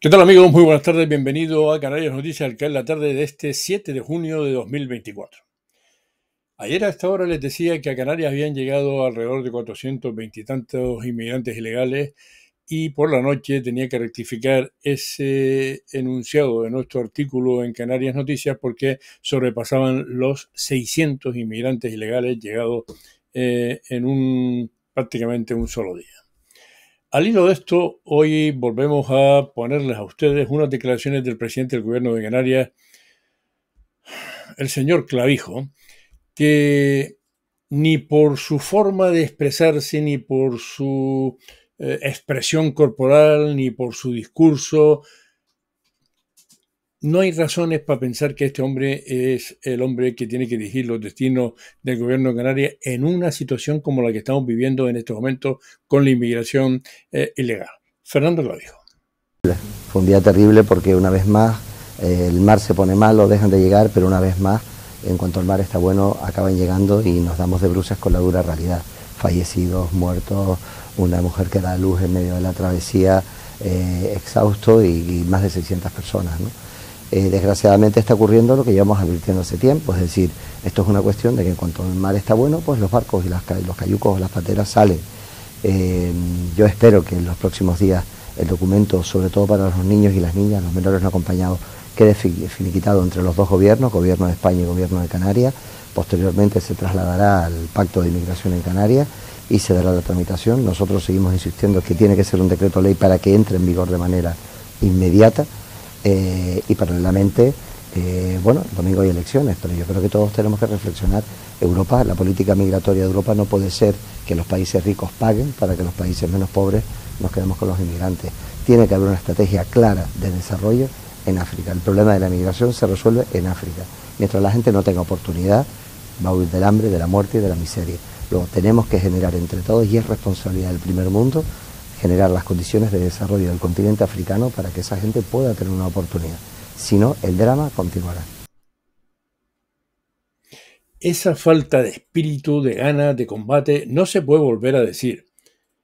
¿Qué tal amigos? Muy buenas tardes, bienvenido a Canarias Noticias, que es la tarde de este 7 de junio de 2024. Ayer a esta hora les decía que a Canarias habían llegado alrededor de 420 y tantos inmigrantes ilegales y por la noche tenía que rectificar ese enunciado de nuestro artículo en Canarias Noticias porque sobrepasaban los 600 inmigrantes ilegales llegados eh, en un prácticamente un solo día. Al hilo de esto, hoy volvemos a ponerles a ustedes unas declaraciones del presidente del gobierno de Canarias, el señor Clavijo, que ni por su forma de expresarse, ni por su eh, expresión corporal, ni por su discurso, no hay razones para pensar que este hombre es el hombre que tiene que dirigir los destinos del gobierno de Canarias en una situación como la que estamos viviendo en estos momentos con la inmigración eh, ilegal. Fernando lo dijo. Fue un día terrible porque una vez más eh, el mar se pone malo, dejan de llegar, pero una vez más, en cuanto el mar está bueno, acaban llegando y nos damos de bruces con la dura realidad. Fallecidos, muertos, una mujer que da luz en medio de la travesía, eh, exhausto y, y, más de 600 personas. ¿no? Eh, desgraciadamente está ocurriendo lo que llevamos advirtiendo hace tiempo, es decir, esto es una cuestión de que en cuanto el mar está bueno, pues los barcos y las, los cayucos o las pateras salen. Eh, yo espero que en los próximos días el documento, sobre todo para los niños y las niñas, los menores no acompañados, quede finiquitado entre los dos gobiernos, gobierno de España y gobierno de Canarias. Posteriormente se trasladará al Pacto de Inmigración en Canarias y se dará la tramitación. Nosotros seguimos insistiendo que tiene que ser un decreto ley para que entre en vigor de manera inmediata. Eh, y paralelamente, eh, bueno, domingo hay elecciones, pero yo creo que todos tenemos que reflexionar. Europa, la política migratoria de Europa no puede ser que los países ricos paguen para que los países menos pobres nos quedemos con los inmigrantes. Tiene que haber una estrategia clara de desarrollo en África. El problema de la migración se resuelve en África. Mientras la gente no tenga oportunidad, va a huir del hambre, de la muerte y de la miseria. Lo tenemos que generar entre todos y es responsabilidad del primer mundo generar las condiciones de desarrollo del continente africano para que esa gente pueda tener una oportunidad. Si no, el drama continuará. Esa falta de espíritu, de ganas, de combate, no se puede volver a decir.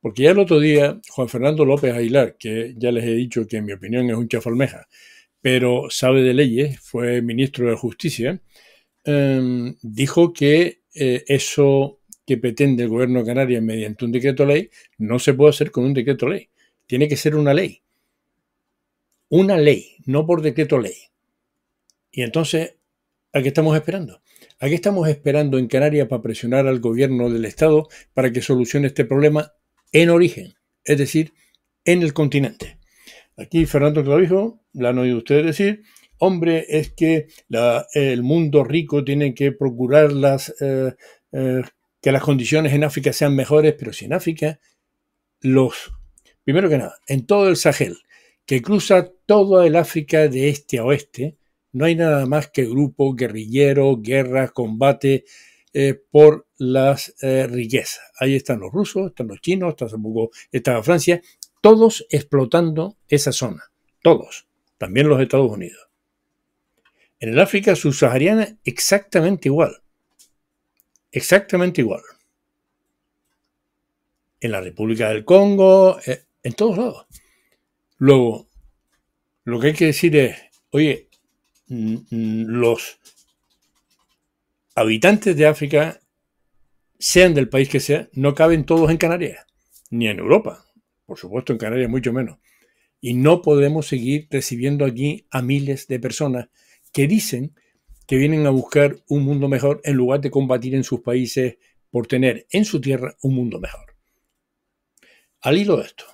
Porque ya el otro día, Juan Fernando López Aguilar, que ya les he dicho que en mi opinión es un chafalmeja, pero sabe de leyes, fue ministro de Justicia, em, dijo que eh, eso que pretende el gobierno de Canarias mediante un decreto ley, no se puede hacer con un decreto ley. Tiene que ser una ley. Una ley, no por decreto ley. Y entonces, ¿a qué estamos esperando? ¿A qué estamos esperando en Canarias para presionar al gobierno del Estado para que solucione este problema en origen? Es decir, en el continente. Aquí Fernando Clavijo, la han oído ustedes decir, hombre, es que el mundo rico tiene que procurar las eh, eh, que las condiciones en África sean mejores, pero si en África los, primero que nada, en todo el Sahel, que cruza toda el África de este a oeste, no hay nada más que grupo guerrillero, guerra, combate eh, por las eh, riquezas. Ahí están los rusos, están los chinos, está, está Francia, todos explotando esa zona, todos, también los Estados Unidos. En el África subsahariana exactamente igual exactamente igual. En la República del Congo, eh, en todos lados. Luego, lo que hay que decir es, oye, mm, mm, los habitantes de África, sean del país que sea, no caben todos en Canarias, ni en Europa, por supuesto en Canarias mucho menos. Y no podemos seguir recibiendo aquí a miles de personas que dicen que vienen a buscar un mundo mejor en lugar de combatir en sus países por tener en su tierra un mundo mejor. Al hilo de esto,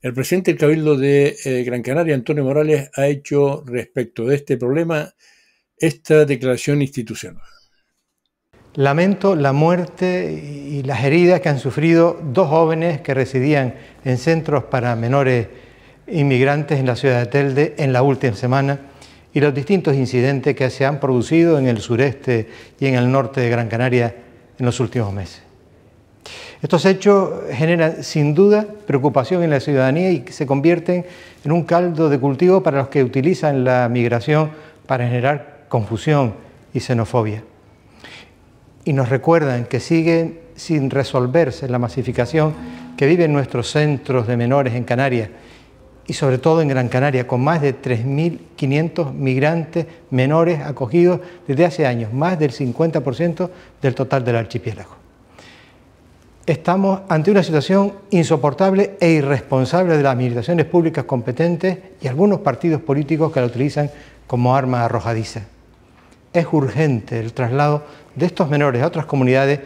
el presidente del Cabildo de eh, Gran Canaria, Antonio Morales, ha hecho respecto de este problema esta declaración institucional. Lamento la muerte y las heridas que han sufrido dos jóvenes que residían en centros para menores inmigrantes en la ciudad de Telde en la última semana y los distintos incidentes que se han producido en el sureste y en el norte de Gran Canaria en los últimos meses. Estos hechos generan sin duda preocupación en la ciudadanía y se convierten en un caldo de cultivo para los que utilizan la migración para generar confusión y xenofobia. Y nos recuerdan que sigue sin resolverse la masificación que viven nuestros centros de menores en Canarias y sobre todo en Gran Canaria, con más de 3.500 migrantes menores acogidos desde hace años, más del 50% del total del archipiélago. Estamos ante una situación insoportable e irresponsable de las administraciones públicas competentes y algunos partidos políticos que la utilizan como arma arrojadiza. Es urgente el traslado de estos menores a otras comunidades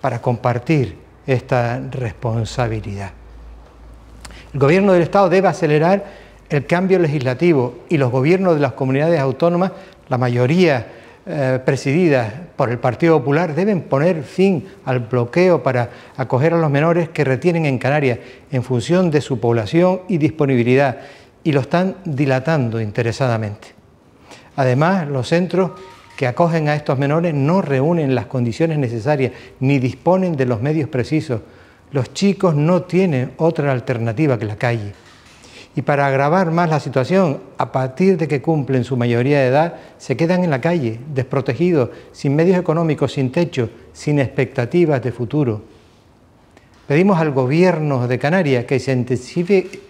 para compartir esta responsabilidad. El gobierno del Estado debe acelerar el cambio legislativo y los gobiernos de las comunidades autónomas, la mayoría presidida eh, presididas por el Partido Popular, deben poner fin al bloqueo para acoger a los menores que retienen en Canarias en función de su población y disponibilidad y lo están dilatando interesadamente. Además, los centros que acogen a estos menores no reúnen las condiciones necesarias ni disponen de los medios precisos los chicos no tienen otra alternativa que la calle. Y para agravar más la situación, a partir de que cumplen su mayoría de edad, se quedan en la calle, desprotegidos, sin medios económicos, sin techo, sin expectativas de futuro. Pedimos al gobierno de Canarias que se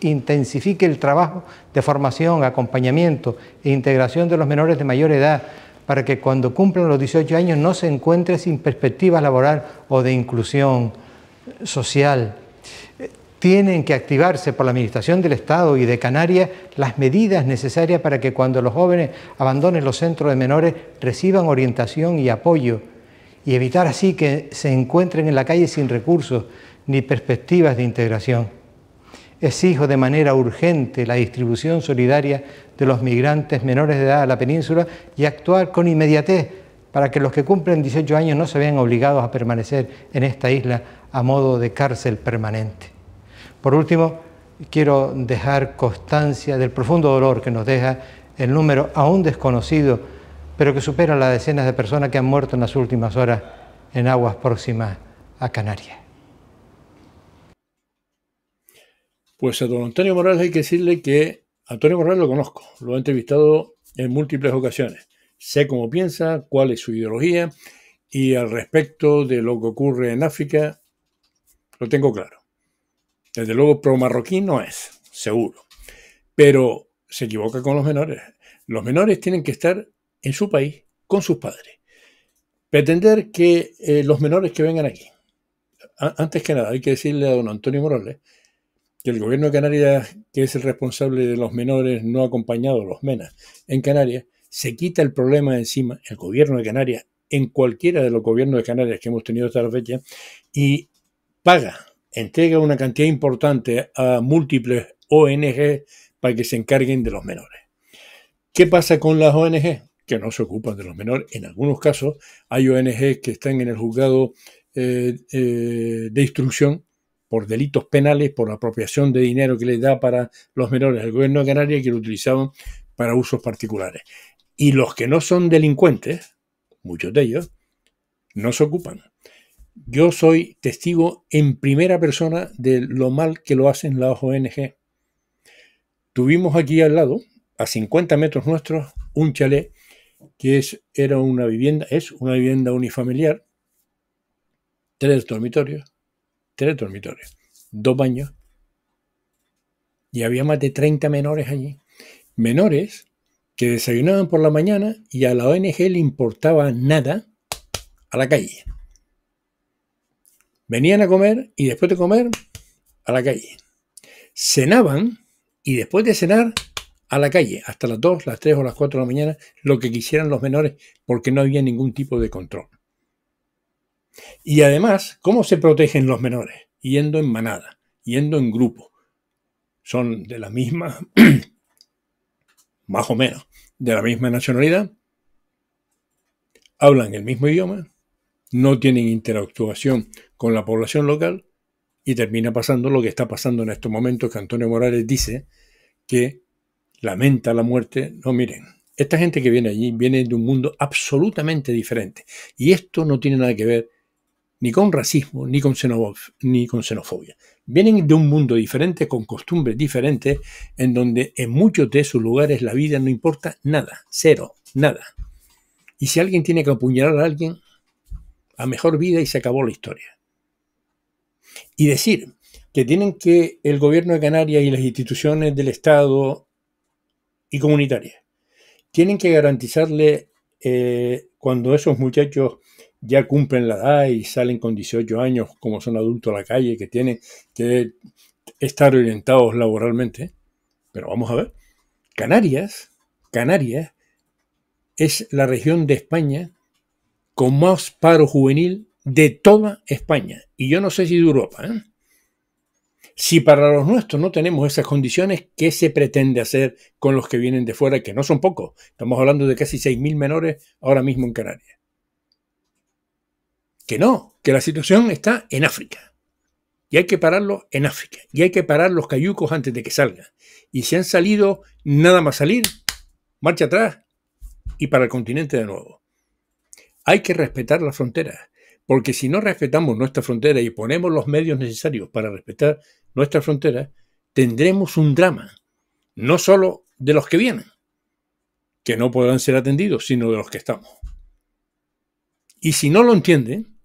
intensifique, el trabajo de formación, acompañamiento e integración de los menores de mayor edad para que cuando cumplan los 18 años no se encuentren sin perspectiva laboral o de inclusión social. Eh, tienen que activarse por la Administración del Estado y de Canarias las medidas necesarias para que cuando los jóvenes abandonen los centros de menores reciban orientación y apoyo y evitar así que se encuentren en la calle sin recursos ni perspectivas de integración. Exijo de manera urgente la distribución solidaria de los migrantes menores de edad a la península y actuar con inmediatez para que los que cumplen 18 años no se vean obligados a permanecer en esta isla a modo de cárcel permanente. Por último, quiero dejar constancia del profundo dolor que nos deja el número aún desconocido, pero que supera las decenas de personas que han muerto en las últimas horas en aguas próximas a Canarias. Pues a don Antonio Morales hay que decirle que Antonio Morales lo conozco, lo he entrevistado en múltiples ocasiones. Sé cómo piensa, cuál es su ideología y al respecto de lo que ocurre en África, lo tengo claro. Desde luego, pro-marroquí no es, seguro. Pero se equivoca con los menores. Los menores tienen que estar en su país con sus padres. Pretender que eh, los menores que vengan aquí, antes que nada, hay que decirle a don Antonio Morales que el gobierno de Canarias, que es el responsable de los menores no acompañados, los MENA, en Canarias, se quita el problema encima, el gobierno de Canarias, en cualquiera de los gobiernos de Canarias que hemos tenido hasta la fecha, y paga, entrega una cantidad importante a múltiples ONG para que se encarguen de los menores. ¿Qué pasa con las ONG? Que no se ocupan de los menores. En algunos casos hay ONG que están en el juzgado eh, eh, de instrucción por delitos penales, por apropiación de dinero que les da para los menores el gobierno de Canarias que lo utilizaban para usos particulares. Y los que no son delincuentes, muchos de ellos, no se ocupan. Yo soy testigo en primera persona de lo mal que lo hacen las ONG. Tuvimos aquí al lado, a 50 metros nuestros, un chalet que es, era una vivienda, es una vivienda unifamiliar, tres dormitorios, tres dormitorios, dos baños, y había más de 30 menores allí. Menores que desayunaban por la mañana y a la ONG le importaba nada a la calle. Venían a comer y después de comer a la calle. Cenaban y después de cenar a la calle, hasta las 2, las 3 o las 4 de la mañana, lo que quisieran los menores, porque no había ningún tipo de control. Y además, ¿cómo se protegen los menores? Yendo en manada, yendo en grupo. Son de la misma, más o menos, de la misma nacionalidad, hablan el mismo idioma, no tienen interactuación con la población local y termina pasando lo que está pasando en estos momentos que Antonio Morales dice que lamenta la muerte. No, miren, esta gente que viene allí viene de un mundo absolutamente diferente y esto no tiene nada que ver ni con racismo, ni con, ni con xenofobia. Vienen de un mundo diferente, con costumbres diferentes, en donde en muchos de esos lugares la vida no importa nada, cero, nada. Y si alguien tiene que apuñalar a alguien, a mejor vida y se acabó la historia. Y decir que tienen que el gobierno de Canarias y las instituciones del Estado y comunitarias tienen que garantizarle eh, cuando esos muchachos ya cumplen la edad y salen con 18 años como son adultos a la calle, que tienen que estar orientados laboralmente. Pero vamos a ver, Canarias, Canarias es la región de España con más paro juvenil de toda España. Y yo no sé si de Europa. ¿eh? Si para los nuestros no tenemos esas condiciones, ¿qué se pretende hacer con los que vienen de fuera, que no son pocos? Estamos hablando de casi 6.000 menores ahora mismo en Canarias. Que no, que la situación está en África. Y hay que pararlo en África. Y hay que parar los cayucos antes de que salgan. Y si han salido, nada más salir, marcha atrás y para el continente de nuevo. Hay que respetar la frontera, porque si no respetamos nuestra frontera y ponemos los medios necesarios para respetar nuestra frontera, tendremos un drama, no solo de los que vienen, que no podrán ser atendidos, sino de los que estamos. Y si no lo entienden,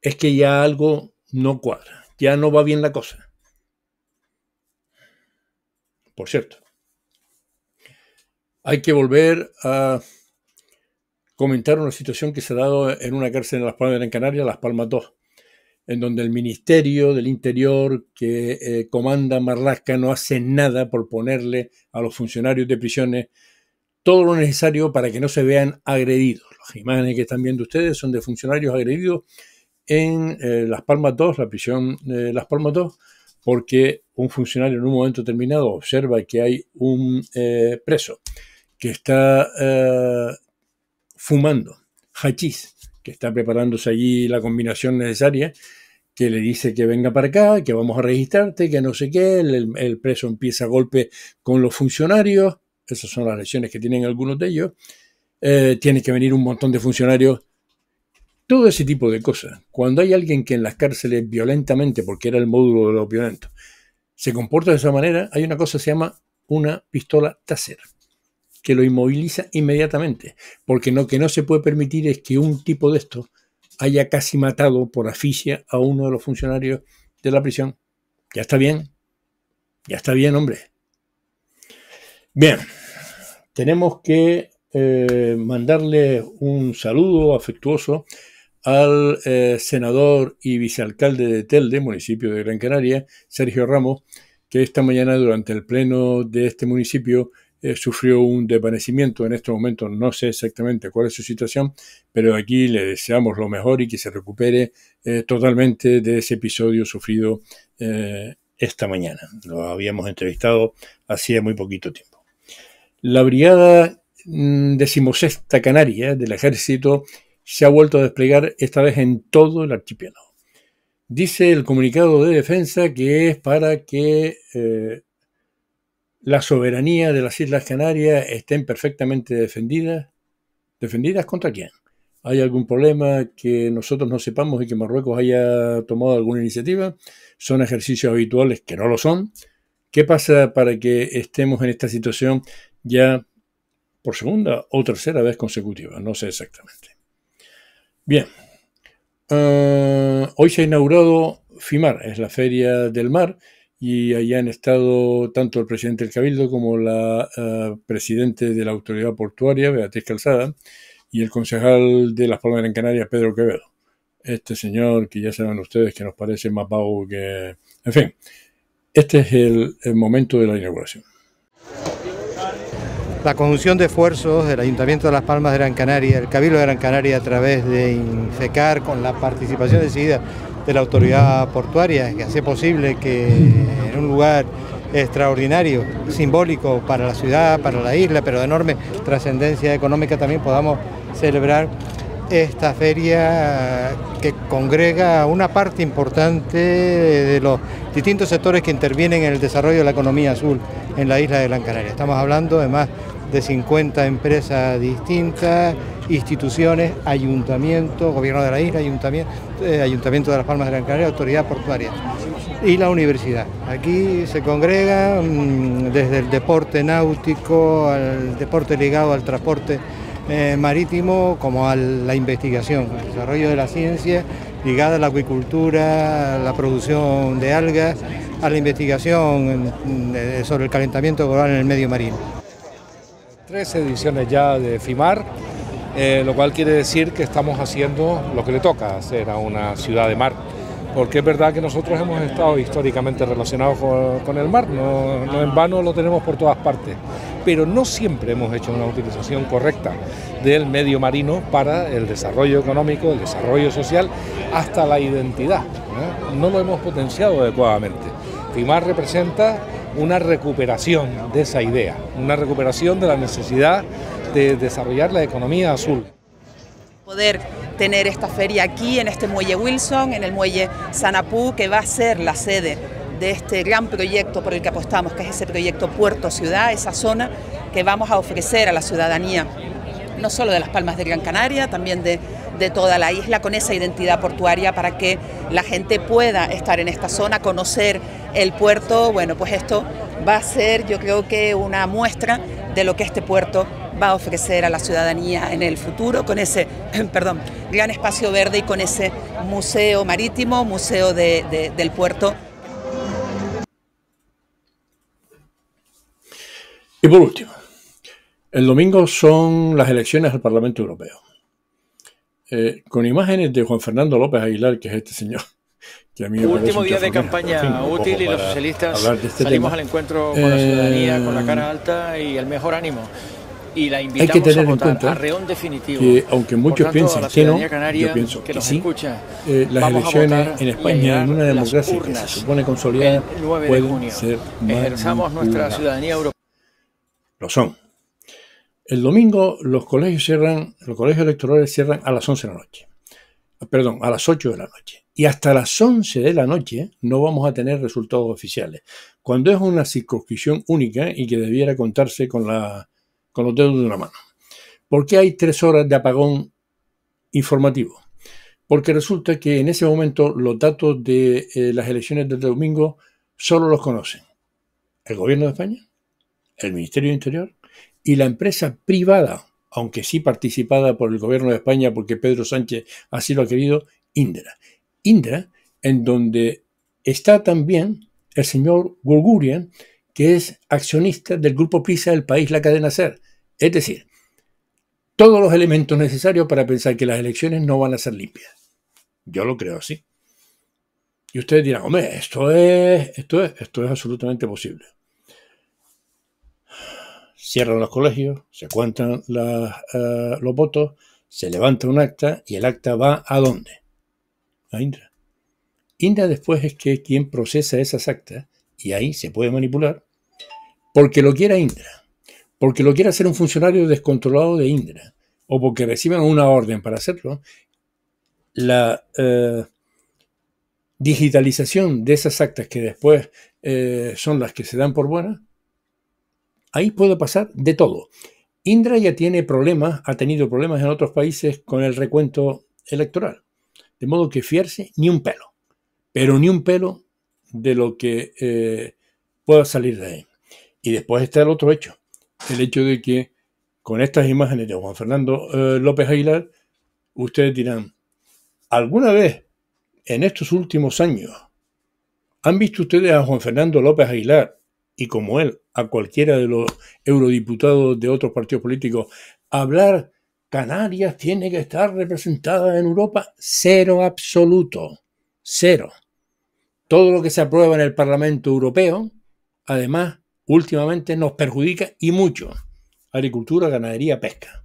es que ya algo no cuadra, ya no va bien la cosa. Por cierto, hay que volver a comentar una situación que se ha dado en una cárcel en Las Palmas de Gran Canaria, Las Palmas 2, en donde el Ministerio del Interior que eh, comanda Marlasca no hace nada por ponerle a los funcionarios de prisiones todo lo necesario para que no se vean agredidos. Las imágenes que están viendo ustedes son de funcionarios agredidos en eh, Las Palmas 2, la prisión de Las Palmas 2, porque un funcionario en un momento determinado observa que hay un eh, preso que está fumando hachís, que está preparándose allí la combinación necesaria, que le dice que venga para acá, que vamos a registrarte, que no sé qué, el, preso empieza a golpe con los funcionarios, esas son las lesiones que tienen algunos de ellos, eh, tiene que venir un montón de funcionarios, todo ese tipo de cosas. Cuando hay alguien que en las cárceles violentamente, porque era el módulo de los violentos, se comporta de esa manera, hay una cosa que se llama una pistola taser que lo inmoviliza inmediatamente, porque lo que no se puede permitir es que un tipo de estos haya casi matado por asfixia a uno de los funcionarios de la prisión. Ya está bien, ya está bien, hombre. Bien, tenemos que eh, mandarle un saludo afectuoso al eh, senador y vicealcalde de Telde, municipio de Gran Canaria, Sergio Ramos, que esta mañana durante el pleno de este municipio eh, sufrió un desvanecimiento. En este momento no sé exactamente cuál es su situación, pero aquí le deseamos lo mejor y que se recupere eh, totalmente de ese episodio sufrido eh, esta mañana. Lo habíamos entrevistado hacía muy poquito tiempo. La brigada mm, decimosexta canaria del ejército se ha vuelto a desplegar esta vez en todo el archipiélago. Dice el comunicado de defensa que es para que la soberanía de las Islas Canarias estén perfectamente defendidas. ¿Defendidas contra quién? ¿Hay algún problema que nosotros no sepamos y que Marruecos haya tomado alguna iniciativa? ¿Son ejercicios habituales que no lo son? ¿Qué pasa para que estemos en esta situación ya por segunda o tercera vez consecutiva? No sé exactamente. Bien, ah, hoy se ha inaugurado FIMAR, es la Feria del Mar, y ahí han estado tanto el presidente del Cabildo como la eh, presidente de la autoridad portuaria, Beatriz Calzada, y el concejal de Las Palmas de Gran Canaria, Pedro Quevedo. Este señor que ya saben ustedes que nos parece más vago que... En fin, este es el, el momento de la inauguración. La conjunción de esfuerzos del Ayuntamiento de Las Palmas de Gran Canaria, el Cabildo de Gran Canaria a través de INFECAR con la participación decidida de la autoridad portuaria, que hace posible que en un lugar extraordinario, simbólico para la ciudad, para la isla, pero de enorme trascendencia económica también podamos celebrar esta feria que congrega una parte importante de los distintos sectores que intervienen en el desarrollo de la economía azul en la isla de Gran Estamos hablando de más de 50 empresas distintas, instituciones, ayuntamiento, gobierno de la isla, ayuntamiento, eh, ayuntamiento de Las Palmas de Gran Canaria, autoridad portuaria y la universidad. Aquí se congrega mm, desde el deporte náutico, al deporte ligado al transporte eh, marítimo, como a la investigación, al desarrollo de la ciencia ligada a la acuicultura, a la producción de algas, a la investigación mm, sobre el calentamiento global en el medio marino. Tres ediciones ya de FIMAR eh, lo cual quiere decir que estamos haciendo lo que le toca hacer a una ciudad de mar. Porque es verdad que nosotros hemos estado históricamente relacionados con, el mar, no, en vano lo tenemos por todas partes, pero no siempre hemos hecho una utilización correcta del medio marino para el desarrollo económico, el desarrollo social, hasta la identidad. ¿eh? No lo hemos potenciado adecuadamente. FIMAR representa una recuperación de esa idea, una recuperación de la necesidad de desarrollar la economía azul. Poder tener esta feria aquí, en este muelle Wilson, en el muelle Sanapú, que va a ser la sede de este gran proyecto por el que apostamos, que es ese proyecto Puerto Ciudad, esa zona que vamos a ofrecer a la ciudadanía, no solo de las Palmas de Gran Canaria, también de de toda la isla con esa identidad portuaria para que la gente pueda estar en esta zona, conocer el puerto. Bueno, pues esto va a ser yo creo que una muestra de lo que este puerto va a ofrecer a la ciudadanía en el futuro con ese, perdón, gran espacio verde y con ese museo marítimo, museo del puerto. Y por último, el domingo son las elecciones al Parlamento Europeo eh, con imágenes de Juan Fernando López Aguilar, que es este señor. Que a mí Último día de campaña útil y los socialistas este salimos al encuentro con la eh, ciudadanía, con la cara alta y el mejor ánimo. Y la invitamos hay que tener a en cuenta a reón definitivo. aunque muchos piensan que no, yo pienso que, sí, escucha, eh, las elecciones en España, en una democracia que se supone consolidada, pueden ser más Ejerzamos nuestra ciudadanía europea. Lo son. El domingo los colegios cierran, los colegios electorales cierran a las 11 de la noche. Perdón, a las 8 de la noche. Y hasta las 11 de la noche no vamos a tener resultados oficiales. Cuando es una circunscripción única y que debiera contarse con, la, con los dedos de una mano. ¿Por qué hay tres horas de apagón informativo? Porque resulta que en ese momento los datos de eh, las elecciones del domingo solo los conocen el gobierno de España, el Ministerio de Interior y la empresa privada, aunque sí participada por el gobierno de España porque Pedro Sánchez así lo ha querido, Indra. Indra, en donde está también el señor Gurgurian, que es accionista del grupo PISA del país La Cadena Ser. Es decir, todos los elementos necesarios para pensar que las elecciones no van a ser limpias. Yo lo creo así. Y ustedes dirán, hombre, esto es, esto es, esto es absolutamente posible cierran los colegios, se cuentan eh, los votos, se levanta un acta y el acta va a dónde? A Indra. Indra después es que quien procesa esas actas y ahí se puede manipular porque lo quiera Indra, porque lo quiera hacer un funcionario descontrolado de Indra o porque reciban una orden para hacerlo, la eh, digitalización de esas actas que después eh, son las que se dan por buenas, Ahí puede pasar de todo. Indra ya tiene problemas, ha tenido problemas en otros países con el recuento electoral. De modo que fiarse ni un pelo, pero ni un pelo de lo que eh, pueda salir de ahí. Y después está el otro hecho, el hecho de que con estas imágenes de Juan Fernando eh, López Aguilar, ustedes dirán, ¿alguna vez en estos últimos años han visto ustedes a Juan Fernando López Aguilar y como él, a cualquiera de los eurodiputados de otros partidos políticos, hablar Canarias tiene que estar representada en Europa, cero absoluto, cero. Todo lo que se aprueba en el Parlamento Europeo, además, últimamente nos perjudica y mucho. Agricultura, ganadería, pesca.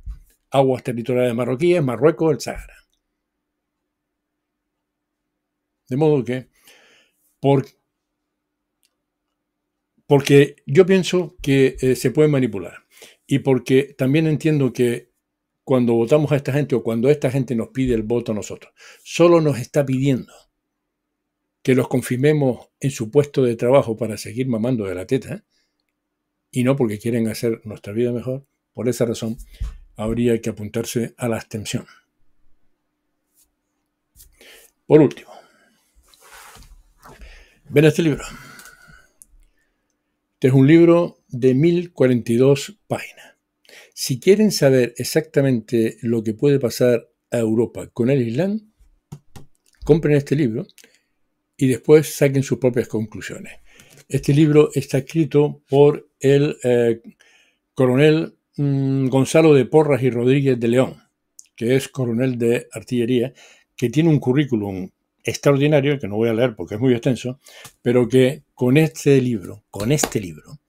Aguas territoriales marroquíes, Marruecos, el Sahara. De modo que, por porque yo pienso que eh, se puede manipular y porque también entiendo que cuando votamos a esta gente o cuando esta gente nos pide el voto a nosotros, solo nos está pidiendo que los confirmemos en su puesto de trabajo para seguir mamando de la teta y no porque quieren hacer nuestra vida mejor, por esa razón habría que apuntarse a la abstención. Por último, ven este libro. Este es un libro de 1042 páginas. Si quieren saber exactamente lo que puede pasar a Europa con el Islam, compren este libro y después saquen sus propias conclusiones. Este libro está escrito por el eh, coronel mm, Gonzalo de Porras y Rodríguez de León, que es coronel de artillería, que tiene un currículum extraordinario, que no voy a leer porque es muy extenso, pero que con este libro, con este libro,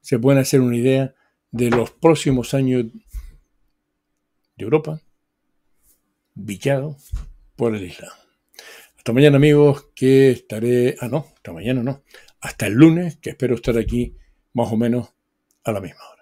se pueden hacer una idea de los próximos años de Europa, villado por el Islam. Hasta mañana amigos, que estaré, ah no, hasta mañana no, hasta el lunes, que espero estar aquí más o menos a la misma hora.